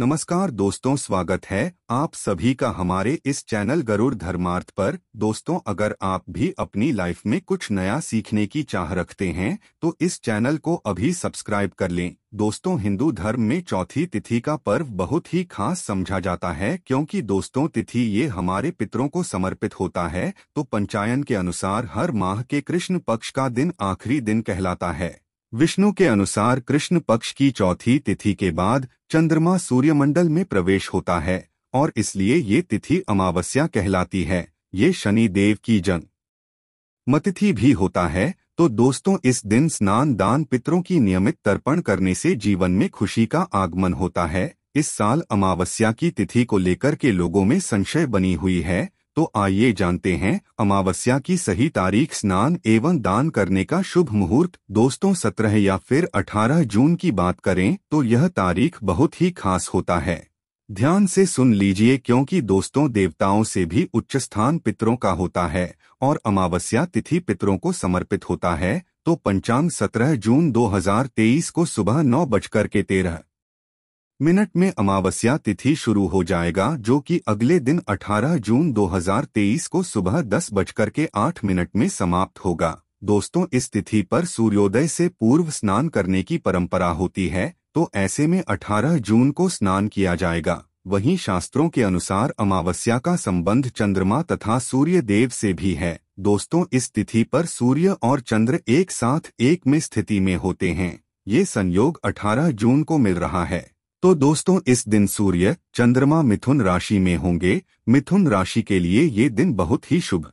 नमस्कार दोस्तों स्वागत है आप सभी का हमारे इस चैनल गरुड़ धर्मार्थ पर दोस्तों अगर आप भी अपनी लाइफ में कुछ नया सीखने की चाह रखते हैं तो इस चैनल को अभी सब्सक्राइब कर लें दोस्तों हिंदू धर्म में चौथी तिथि का पर्व बहुत ही खास समझा जाता है क्योंकि दोस्तों तिथि ये हमारे पितरों को समर्पित होता है तो पंचायन के अनुसार हर माह के कृष्ण पक्ष का दिन आखिरी दिन कहलाता है विष्णु के अनुसार कृष्ण पक्ष की चौथी तिथि के बाद चंद्रमा सूर्यमंडल में प्रवेश होता है और इसलिए ये तिथि अमावस्या कहलाती है ये शनि देव की जन मतिथि भी होता है तो दोस्तों इस दिन स्नान दान पितरों की नियमित तर्पण करने से जीवन में खुशी का आगमन होता है इस साल अमावस्या की तिथि को लेकर के लोगों में संशय बनी हुई है तो आइए जानते हैं अमावस्या की सही तारीख स्नान एवं दान करने का शुभ मुहूर्त दोस्तों सत्रह या फिर अठारह जून की बात करें तो यह तारीख बहुत ही खास होता है ध्यान से सुन लीजिए क्योंकि दोस्तों देवताओं से भी उच्च स्थान पितरों का होता है और अमावस्या तिथि पितरों को समर्पित होता है तो पंचांग 17 जून 2023 को सुबह नौ बजकर के तेरह मिनट में अमावस्या तिथि शुरू हो जाएगा जो कि अगले दिन 18 जून 2023 को सुबह दस बजकर के आठ मिनट में समाप्त होगा दोस्तों इस तिथि पर सूर्योदय से पूर्व स्नान करने की परंपरा होती है तो ऐसे में 18 जून को स्नान किया जाएगा वहीं शास्त्रों के अनुसार अमावस्या का संबंध चंद्रमा तथा सूर्य देव से भी है दोस्तों इस तिथि पर सूर्य और चंद्र एक साथ एक में स्थिति में होते हैं ये संयोग 18 जून को मिल रहा है तो दोस्तों इस दिन सूर्य चंद्रमा मिथुन राशि में होंगे मिथुन राशि के लिए ये दिन बहुत ही शुभ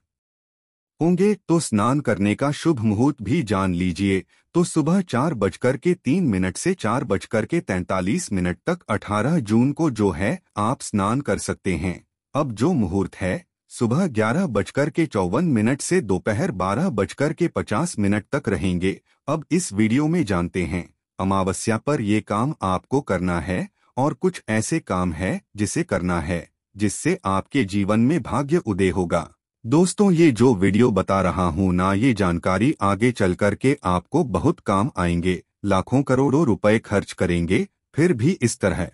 होंगे तो स्नान करने का शुभ मुहूर्त भी जान लीजिए तो सुबह चार बजकर के तीन मिनट से चार बजकर के तैंतालीस मिनट तक 18 जून को जो है आप स्नान कर सकते हैं अब जो मुहूर्त है सुबह ग्यारह बजकर के चौवन मिनट से दोपहर बारह बजकर के पचास मिनट तक रहेंगे अब इस वीडियो में जानते हैं अमावस्या पर ये काम आपको करना है और कुछ ऐसे काम है जिसे करना है जिससे आपके जीवन में भाग्य उदय होगा दोस्तों ये जो वीडियो बता रहा हूँ ना ये जानकारी आगे चल के आपको बहुत काम आएंगे लाखों करोड़ों रुपए खर्च करेंगे फिर भी इस तरह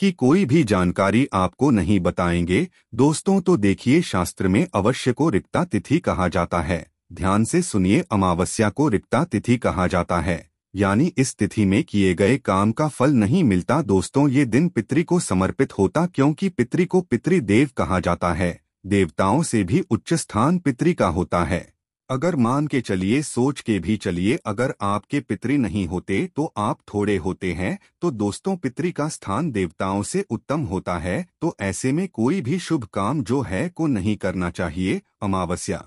की कोई भी जानकारी आपको नहीं बताएंगे दोस्तों तो देखिए शास्त्र में अवश्य को रिक्ता तिथि कहा जाता है ध्यान से सुनिए अमावस्या को रिक्ता तिथि कहा जाता है यानी इस तिथि में किए गए काम का फल नहीं मिलता दोस्तों ये दिन पितृ को समर्पित होता क्योंकि पितृ को पितृदेव कहा जाता है देवताओं से भी उच्च स्थान पितृ का होता है अगर मान के चलिए सोच के भी चलिए अगर आपके पितृ नहीं होते तो आप थोड़े होते हैं तो दोस्तों पितृ का स्थान देवताओं से उत्तम होता है तो ऐसे में कोई भी शुभ काम जो है को नहीं करना चाहिए अमावस्या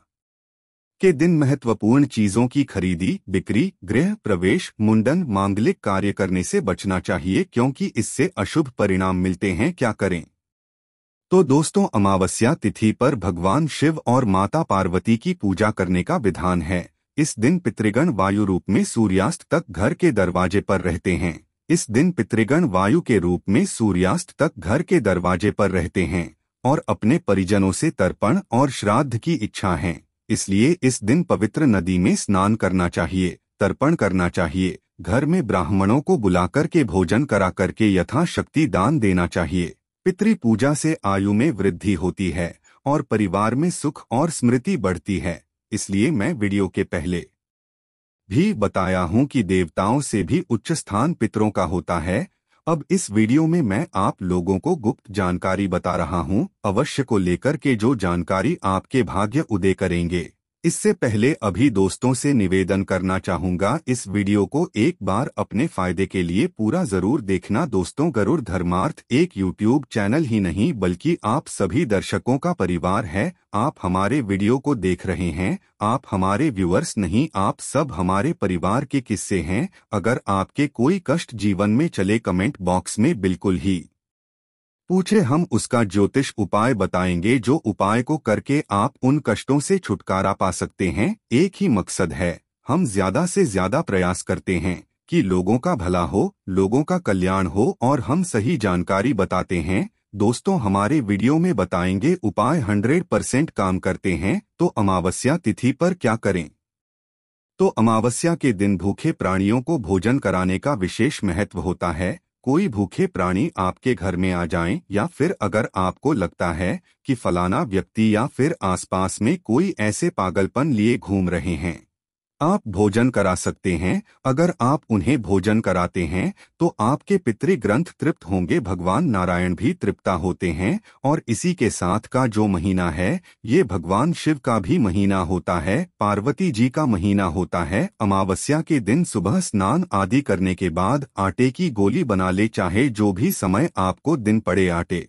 के दिन महत्वपूर्ण चीजों की खरीदी बिक्री गृह प्रवेश मुंडन मांगलिक कार्य करने से बचना चाहिए क्योंकि इससे अशुभ परिणाम मिलते हैं क्या करें तो दोस्तों अमावस्या तिथि पर भगवान शिव और माता पार्वती की पूजा करने का विधान है इस दिन पितृगण वायु रूप में सूर्यास्त तक घर के दरवाजे पर रहते हैं इस दिन पितृगण वायु के रूप में सूर्यास्त तक घर के दरवाजे पर रहते हैं और अपने परिजनों से तर्पण और श्राद्ध की इच्छा है इसलिए इस दिन पवित्र नदी में स्नान करना चाहिए तर्पण करना चाहिए घर में ब्राह्मणों को बुलाकर के भोजन करा करके यथाशक्ति दान देना चाहिए पितृ पूजा से आयु में वृद्धि होती है और परिवार में सुख और स्मृति बढ़ती है इसलिए मैं वीडियो के पहले भी बताया हूँ कि देवताओं से भी उच्च स्थान पितरों का होता है अब इस वीडियो में मैं आप लोगों को गुप्त जानकारी बता रहा हूं अवश्य को लेकर के जो जानकारी आपके भाग्य उदय करेंगे इससे पहले अभी दोस्तों से निवेदन करना चाहूंगा इस वीडियो को एक बार अपने फायदे के लिए पूरा जरूर देखना दोस्तों गरुड़ धर्मार्थ एक यूट्यूब चैनल ही नहीं बल्कि आप सभी दर्शकों का परिवार है आप हमारे वीडियो को देख रहे हैं आप हमारे व्यूअर्स नहीं आप सब हमारे परिवार के किस्से हैं अगर आपके कोई कष्ट जीवन में चले कमेंट बॉक्स में बिल्कुल ही पूछे हम उसका ज्योतिष उपाय बताएंगे जो उपाय को करके आप उन कष्टों से छुटकारा पा सकते हैं एक ही मकसद है हम ज्यादा से ज्यादा प्रयास करते हैं कि लोगों का भला हो लोगों का कल्याण हो और हम सही जानकारी बताते हैं दोस्तों हमारे वीडियो में बताएंगे उपाय 100 परसेंट काम करते हैं तो अमावस्या तिथि पर क्या करें तो अमावस्या के दिन भूखे प्राणियों को भोजन कराने का विशेष महत्व होता है कोई भूखे प्राणी आपके घर में आ जाएं या फिर अगर आपको लगता है कि फलाना व्यक्ति या फिर आसपास में कोई ऐसे पागलपन लिए घूम रहे हैं आप भोजन करा सकते हैं अगर आप उन्हें भोजन कराते हैं तो आपके पितृ ग्रंथ तृप्त होंगे भगवान नारायण भी तृप्ता होते हैं और इसी के साथ का जो महीना है ये भगवान शिव का भी महीना होता है पार्वती जी का महीना होता है अमावस्या के दिन सुबह स्नान आदि करने के बाद आटे की गोली बना ले चाहे जो भी समय आपको दिन पड़े आटे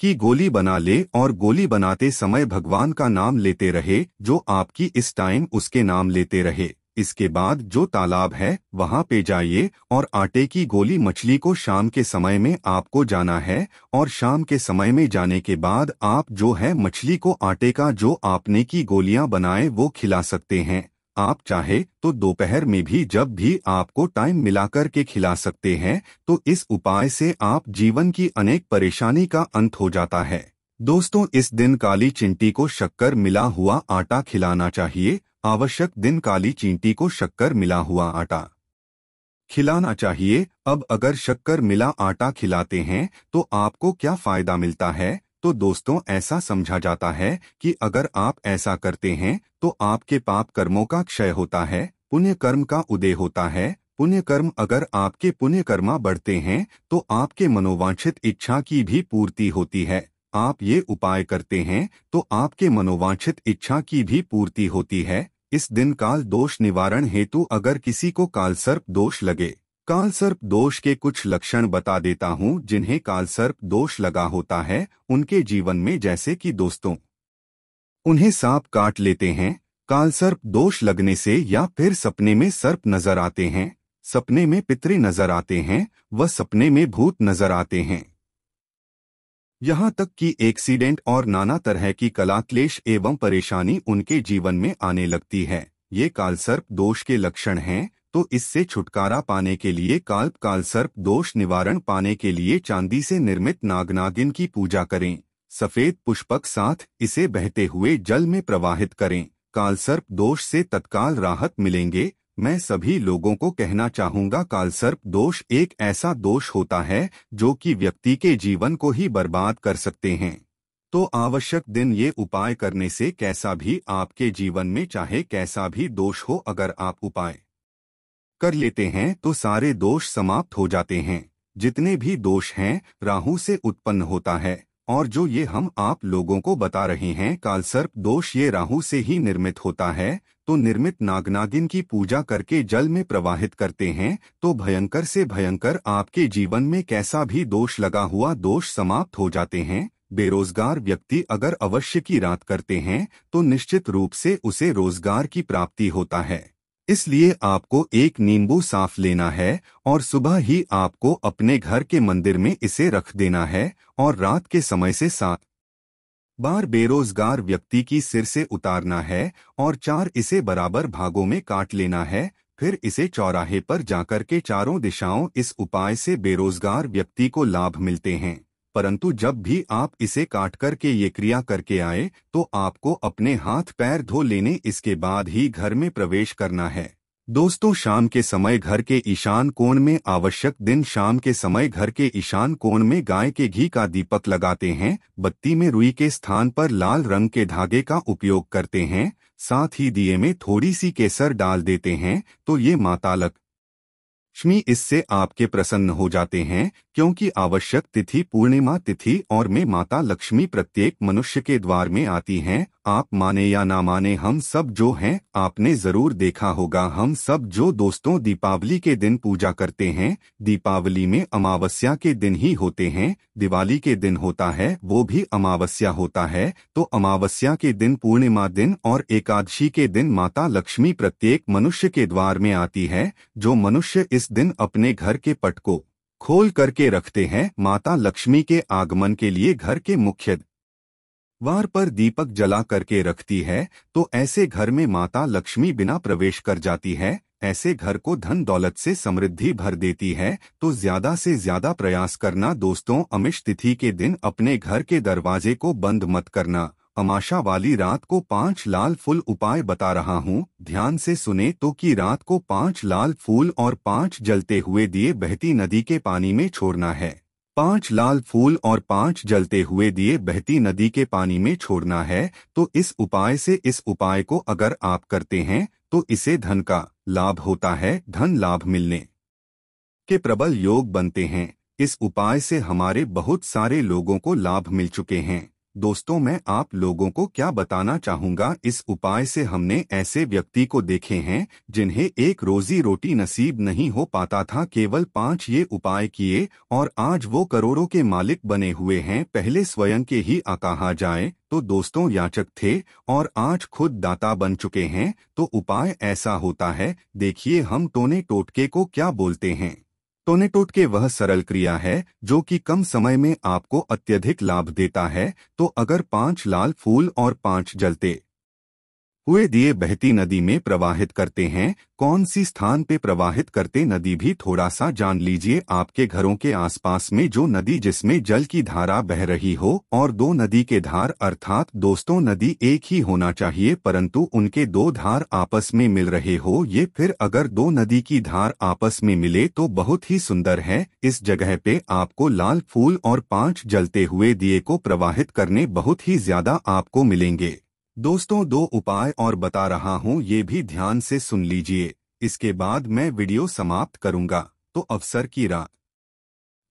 की गोली बना ले और गोली बनाते समय भगवान का नाम लेते रहे जो आपकी इस टाइम उसके नाम लेते रहे इसके बाद जो तालाब है वहाँ पे जाइए और आटे की गोली मछली को शाम के समय में आपको जाना है और शाम के समय में जाने के बाद आप जो है मछली को आटे का जो आपने की गोलियाँ बनाए वो खिला सकते हैं आप चाहे तो दोपहर में भी जब भी आपको टाइम मिलाकर के खिला सकते हैं तो इस उपाय से आप जीवन की अनेक परेशानी का अंत हो जाता है दोस्तों इस दिन काली चिंटी को शक्कर मिला हुआ आटा खिलाना चाहिए आवश्यक दिन काली चिंटी को शक्कर मिला हुआ आटा खिलाना चाहिए अब अगर शक्कर मिला आटा खिलाते हैं तो आपको क्या फायदा मिलता है तो दोस्तों ऐसा समझा जाता है कि अगर आप ऐसा करते हैं तो आपके पाप कर्मों का क्षय होता है पुण्य कर्म का उदय होता है पुण्य कर्म अगर आपके पुण्य कर्मा बढ़ते हैं तो आपके मनोवांछित इच्छा की भी पूर्ति होती है आप ये उपाय करते हैं तो आपके मनोवांछित इच्छा की भी पूर्ति होती है इस दिन काल दोष निवारण हेतु अगर किसी को कालसर्प दोष लगे कालसर्प दोष के कुछ लक्षण बता देता हूं जिन्हें कालसर्प दोष लगा होता है उनके जीवन में जैसे कि दोस्तों उन्हें सांप काट लेते हैं कालसर्प दोष लगने से या फिर सपने में सर्प नजर आते हैं सपने में पितरे नजर आते हैं व सपने में भूत नजर आते हैं यहाँ तक कि एक्सीडेंट और नाना तरह की कला क्लेश एवं परेशानी उनके जीवन में आने लगती है ये कालसर्प दोष के लक्षण हैं तो इससे छुटकारा पाने के लिए काल्प काल सर्प दोष निवारण पाने के लिए चांदी से निर्मित नागनागिन की पूजा करें सफेद पुष्पक साथ इसे बहते हुए जल में प्रवाहित करें कालसर्प दोष से तत्काल राहत मिलेंगे मैं सभी लोगों को कहना चाहूंगा कालसर्प दोष एक ऐसा दोष होता है जो कि व्यक्ति के जीवन को ही बर्बाद कर सकते हैं तो आवश्यक दिन ये उपाय करने से कैसा भी आपके जीवन में चाहे कैसा भी दोष हो अगर आप उपाय कर लेते हैं तो सारे दोष समाप्त हो जाते हैं जितने भी दोष हैं राहु से उत्पन्न होता है और जो ये हम आप लोगों को बता रहे हैं कालसर्प दोष ये राहु से ही निर्मित होता है तो निर्मित नागनागिन की पूजा करके जल में प्रवाहित करते हैं तो भयंकर से भयंकर आपके जीवन में कैसा भी दोष लगा हुआ दोष समाप्त हो जाते हैं बेरोजगार व्यक्ति अगर अवश्य की रात करते हैं तो निश्चित रूप से उसे रोजगार की प्राप्ति होता है इसलिए आपको एक नींबू साफ लेना है और सुबह ही आपको अपने घर के मंदिर में इसे रख देना है और रात के समय से सात बार बेरोजगार व्यक्ति की सिर से उतारना है और चार इसे बराबर भागों में काट लेना है फिर इसे चौराहे पर जाकर के चारों दिशाओं इस उपाय से बेरोजगार व्यक्ति को लाभ मिलते हैं परंतु जब भी आप इसे काट करके ये क्रिया करके आए तो आपको अपने हाथ पैर धो लेने इसके बाद ही घर में प्रवेश करना है दोस्तों शाम के समय घर के ईशान कोण में आवश्यक दिन शाम के समय घर के ईशान कोण में गाय के घी का दीपक लगाते हैं बत्ती में रुई के स्थान पर लाल रंग के धागे का उपयोग करते हैं साथ ही दिए में थोड़ी सी केसर डाल देते हैं तो ये मातालक लक्ष्मी इससे आपके प्रसन्न हो जाते हैं क्योंकि आवश्यक तिथि पूर्णिमा तिथि और में माता लक्ष्मी प्रत्येक मनुष्य के द्वार में आती हैं आप माने या ना माने हम सब जो हैं आपने जरूर देखा होगा हम सब जो दोस्तों दीपावली के दिन पूजा करते हैं दीपावली में अमावस्या के दिन ही होते हैं दिवाली के दिन होता है वो भी अमावस्या होता है तो अमावस्या के दिन पूर्णिमा दिन और एकादशी के दिन माता लक्ष्मी प्रत्येक मनुष्य के द्वार में आती है जो मनुष्य इस दिन अपने घर के पट को खोल करके रखते हैं माता लक्ष्मी के आगमन के लिए घर के मुख्य द्वार पर दीपक जला करके रखती है तो ऐसे घर में माता लक्ष्मी बिना प्रवेश कर जाती है ऐसे घर को धन दौलत से समृद्धि भर देती है तो ज्यादा से ज्यादा प्रयास करना दोस्तों अमिश तिथि के दिन अपने घर के दरवाजे को बंद मत करना अमाशा वाली रात को पांच लाल फूल उपाय बता रहा हूँ ध्यान से सुने तो कि रात को पांच लाल फूल और पांच जलते हुए दिए बहती नदी के पानी में छोड़ना है पांच लाल फूल और पांच जलते हुए दिए बहती नदी के पानी में छोड़ना है तो इस उपाय से इस उपाय को अगर आप करते हैं तो इसे धन का लाभ होता है धन लाभ मिलने के प्रबल योग बनते हैं इस उपाय से हमारे बहुत सारे लोगों को लाभ मिल चुके हैं दोस्तों मैं आप लोगों को क्या बताना चाहूँगा इस उपाय से हमने ऐसे व्यक्ति को देखे हैं जिन्हें एक रोजी रोटी नसीब नहीं हो पाता था केवल पांच ये उपाय किए और आज वो करोड़ों के मालिक बने हुए हैं पहले स्वयं के ही आकाहा जाए तो दोस्तों याचक थे और आज खुद दाता बन चुके हैं तो उपाय ऐसा होता है देखिए हम टोने टोटके को क्या बोलते हैं टोनेटोट के वह सरल क्रिया है जो कि कम समय में आपको अत्यधिक लाभ देता है तो अगर पांच लाल फूल और पांच जलते हुए दिए बहती नदी में प्रवाहित करते हैं कौन सी स्थान पे प्रवाहित करते नदी भी थोड़ा सा जान लीजिए आपके घरों के आसपास में जो नदी जिसमें जल की धारा बह रही हो और दो नदी के धार अर्थात दोस्तों नदी एक ही होना चाहिए परंतु उनके दो धार आपस में मिल रहे हो ये फिर अगर दो नदी की धार आपस में मिले तो बहुत ही सुंदर है इस जगह पे आपको लाल फूल और पांच जलते हुए दिए को प्रवाहित करने बहुत ही ज्यादा आपको मिलेंगे दोस्तों दो उपाय और बता रहा हूँ ये भी ध्यान से सुन लीजिए इसके बाद मैं वीडियो समाप्त करूँगा तो अवसर की रात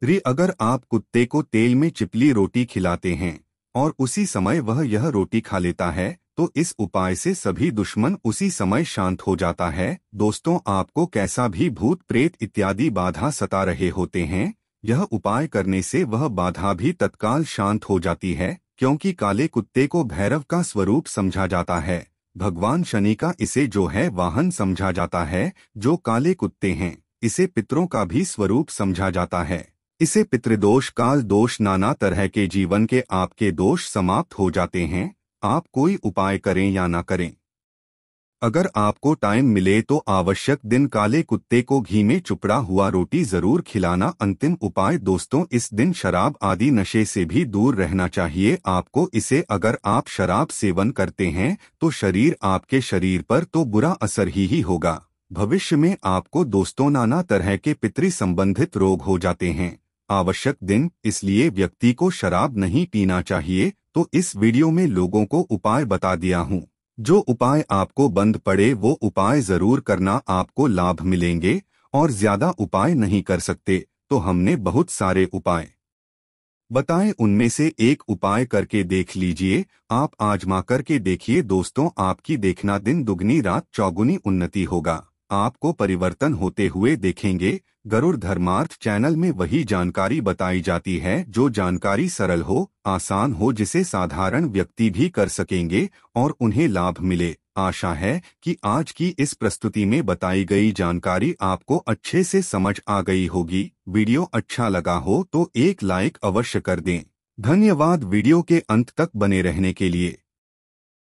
रे अगर आप कुत्ते को तेल में चिपली रोटी खिलाते हैं और उसी समय वह यह रोटी खा लेता है तो इस उपाय से सभी दुश्मन उसी समय शांत हो जाता है दोस्तों आपको कैसा भी भूत प्रेत इत्यादि बाधा सता रहे होते हैं यह उपाय करने से वह बाधा भी तत्काल शांत हो जाती है क्योंकि काले कुत्ते को भैरव का स्वरूप समझा जाता है भगवान शनि का इसे जो है वाहन समझा जाता है जो काले कुत्ते हैं इसे पितरों का भी स्वरूप समझा जाता है इसे पितृदोष काल दोष नाना तरह के जीवन के आपके दोष समाप्त हो जाते हैं आप कोई उपाय करें या ना करें अगर आपको टाइम मिले तो आवश्यक दिन काले कुत्ते को घी में चुपड़ा हुआ रोटी जरूर खिलाना अंतिम उपाय दोस्तों इस दिन शराब आदि नशे से भी दूर रहना चाहिए आपको इसे अगर आप शराब सेवन करते हैं तो शरीर आपके शरीर पर तो बुरा असर ही, ही होगा भविष्य में आपको दोस्तों नाना तरह के पितृ संबंधित रोग हो जाते हैं आवश्यक दिन इसलिए व्यक्ति को शराब नहीं पीना चाहिए तो इस वीडियो में लोगों को उपाय बता दिया हूँ जो उपाय आपको बंद पड़े वो उपाय जरूर करना आपको लाभ मिलेंगे और ज्यादा उपाय नहीं कर सकते तो हमने बहुत सारे उपाय बताएं उनमें से एक उपाय करके देख लीजिए आप आजमा करके देखिए दोस्तों आपकी देखना दिन दुगनी रात चौगुनी उन्नति होगा आपको परिवर्तन होते हुए देखेंगे गरुड़ धर्मार्थ चैनल में वही जानकारी बताई जाती है जो जानकारी सरल हो आसान हो जिसे साधारण व्यक्ति भी कर सकेंगे और उन्हें लाभ मिले आशा है कि आज की इस प्रस्तुति में बताई गई जानकारी आपको अच्छे से समझ आ गई होगी वीडियो अच्छा लगा हो तो एक लाइक अवश्य कर दें धन्यवाद वीडियो के अंत तक बने रहने के लिए